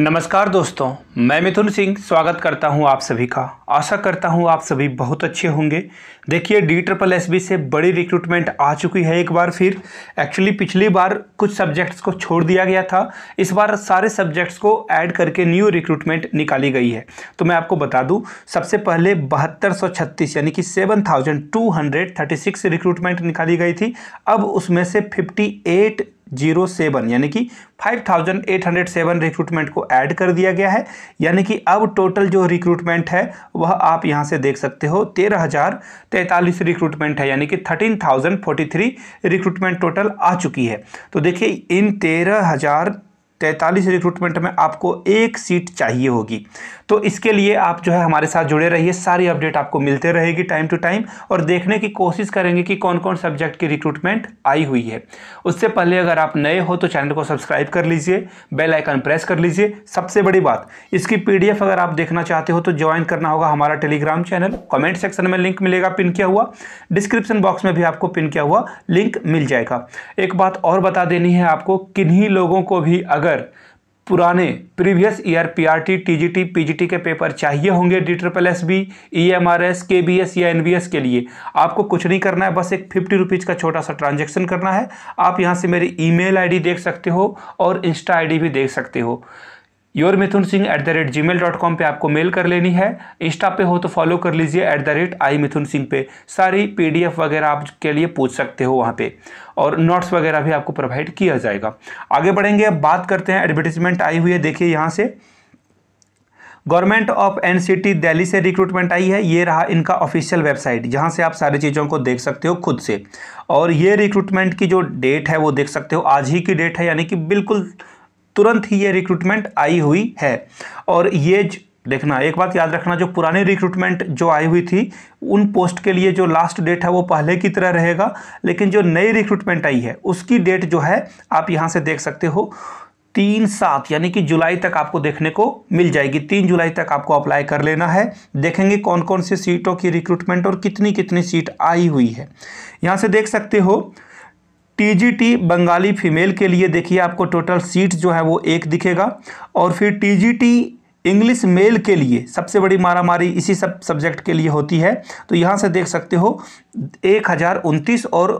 नमस्कार दोस्तों मैं मिथुन सिंह स्वागत करता हूं आप सभी का आशा करता हूं आप सभी बहुत अच्छे होंगे देखिए डी ट्रिपल एस बी से बड़ी रिक्रूटमेंट आ चुकी है एक बार फिर एक्चुअली पिछली बार कुछ सब्जेक्ट्स को छोड़ दिया गया था इस बार सारे सब्जेक्ट्स को ऐड करके न्यू रिक्रूटमेंट निकाली गई है तो मैं आपको बता दूँ सबसे पहले बहत्तर सौ छत्तीस यानी कि seven thousand two hundred thirty six recruitment निकाली गई थी अब उसमें से फिफ्टी एट जीरो सेवन यानी कि five thousand eight hundred seven recruitment को ऐड कर दिया गया है यानी कि अब टोटल जो रिक्रूटमेंट है वह आप यहाँ से देख सकते हो तेरह हज़ार तैंतालीस रिक्रूटमेंट है यानी कि thirteen thousand forty three recruitment total आ चुकी है तो देखिए इन तेरह हज़ार तैंतालीस रिक्रूटमेंट में आपको एक सीट चाहिए होगी तो इसके लिए आप जो है हमारे साथ जुड़े रहिए सारी अपडेट आपको मिलते रहेगी टाइम टू टाइम और देखने की कोशिश करेंगे कि कौन कौन सब्जेक्ट की रिक्रूटमेंट आई हुई है उससे पहले अगर आप नए हो तो चैनल को सब्सक्राइब कर लीजिए बेल आइकन प्रेस कर लीजिए सबसे बड़ी बात इसकी पी अगर आप देखना चाहते हो तो ज्वाइन करना होगा हमारा टेलीग्राम चैनल कमेंट सेक्शन में लिंक मिलेगा पिन किया हुआ डिस्क्रिप्शन बॉक्स में भी आपको पिन किया हुआ लिंक मिल जाएगा एक बात और बता देनी है आपको किन्हीं लोगों को भी अगर अगर पुराने previous year PRT TGT PGT के पेपर चाहिए होंगे D triple S B E M R S K B S या एन बी एस के लिए आपको कुछ नहीं करना है बस एक फिफ्टी रुपीज़ का छोटा सा ट्रांजेक्शन करना है आप यहां से मेरी ईमेल आईडी देख सकते हो और इंस्टा आईडी भी देख सकते हो your Mithun Singh at the rate Gmail dot com पर आपको मेल कर लेनी है इंस्टा पे हो तो फॉलो कर लीजिए at the rate I Mithun Singh पे सारी पी डी एफ वगैरह आपके लिए पूछ सकते हो वहाँ पे और नोट्स वगैरह भी आपको प्रोवाइड किया जाएगा आगे बढ़ेंगे अब बात करते हैं एडवर्टीजमेंट आई हुई है देखिए यहाँ से government of N C T Delhi से रिक्रूटमेंट आई है ये रहा इनका ऑफिशियल वेबसाइट जहाँ से आप सारी चीज़ों को देख सकते हो खुद से और ये रिक्रूटमेंट की जो डेट है वो देख सकते हो आज ही की डेट है यानी कि बिल्कुल तुरंत ही ये रिक्रूटमेंट आई हुई है और ये देखना एक बात याद रखना जो पुरानी रिक्रूटमेंट जो आई हुई थी उन पोस्ट के लिए जो लास्ट डेट है वो पहले की तरह रहेगा लेकिन जो नई रिक्रूटमेंट आई है उसकी डेट जो है आप यहाँ से देख सकते हो तीन सात यानी कि जुलाई तक आपको देखने को मिल जाएगी तीन जुलाई तक आपको अप्लाई कर लेना है देखेंगे कौन कौन सी सीटों की रिक्रूटमेंट और कितनी कितनी सीट आई हुई है यहाँ से देख सकते हो टीजीटी बंगाली फीमेल के लिए देखिए आपको टोटल सीट जो है वो एक दिखेगा और फिर टीजीटी इंग्लिश मेल के लिए सबसे बड़ी मारामारी इसी सब सब्जेक्ट के लिए होती है तो यहाँ से देख सकते हो एक हज़ार उनतीस और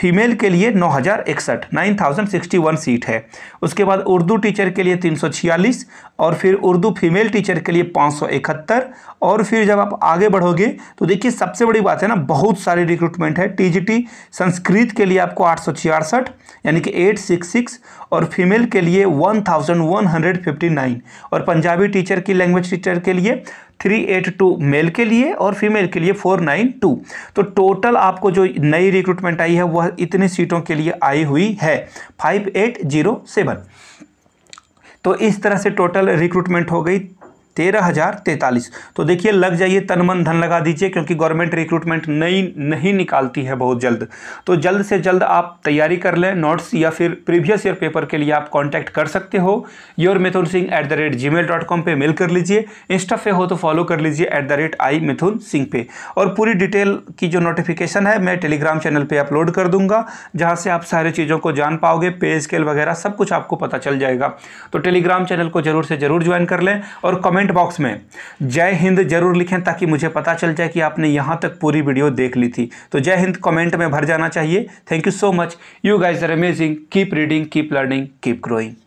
फीमेल के लिए नौ हज़ार इकसठ nine thousand sixty one seat है उसके बाद उर्दू टीचर के लिए तीन सौ छियालीस और फिर उर्दू फीमेल टीचर के लिए पाँच सौ इकहत्तर और फिर जब आप आगे बढ़ोगे तो देखिए सबसे बड़ी बात है ना बहुत सारी रिक्रूटमेंट है टीजीटी संस्कृत के लिए आपको आठ सौ छियासठ यानी कि एट सिक्स सिक्स और फीमेल के लिए one thousand one hundred fifty nine और पंजाबी टीचर की लैंग्वेज टीचर के लिए थ्री एट टू मेल के लिए और फीमेल के लिए फोर नाइन टू तो टोटल आपको जो नई रिक्रूटमेंट आई है वह इतनी सीटों के लिए आई हुई है फाइव एट जीरो सेवन तो इस तरह से टोटल रिक्रूटमेंट हो गई तेरह हज़ार तैतालीस तो देखिए लग जाइए तन मन धन लगा दीजिए क्योंकि गवर्नमेंट रिक्रूटमेंट नई नहीं निकालती है बहुत जल्द तो जल्द से जल्द आप तैयारी कर लें नोट्स या फिर प्रीवियस ईयर पेपर के लिए आप कॉन्टैक्ट कर सकते हो your Mithun Singh at the rate Gmail dot com पर मेल कर लीजिए इंस्टा पे हो तो फॉलो कर लीजिए at the rate I Mithun Singh पे और पूरी डिटेल की जो नोटिफिकेशन है मैं टेलीग्राम चैनल पर अपलोड कर दूंगा जहाँ से आप सारी चीज़ों को जान पाओगे पे स्केल वगैरह सब कुछ आपको पता चल जाएगा तो टेलीग्राम चैनल को जरूर से जरूर ज्वाइन कर लें और कमेंट कमेंट बॉक्स में जय हिंद जरूर लिखें ताकि मुझे पता चल जाए कि आपने यहाँ तक पूरी वीडियो देख ली थी तो जय हिंद कमेंट में भर जाना चाहिए thank you so much you guys are amazing keep reading keep learning keep growing